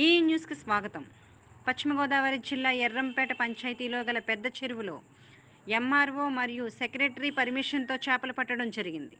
ఈ న్యూస్కి స్వాగతం పశ్చిమ గోదావరి జిల్లా ఎర్రంపేట పంచాయతీలో గల పెద్ద చెరువులో ఎంఆర్ఓ మరియు సెక్రటరీ పర్మిషన్తో చేపలు పట్టడం జరిగింది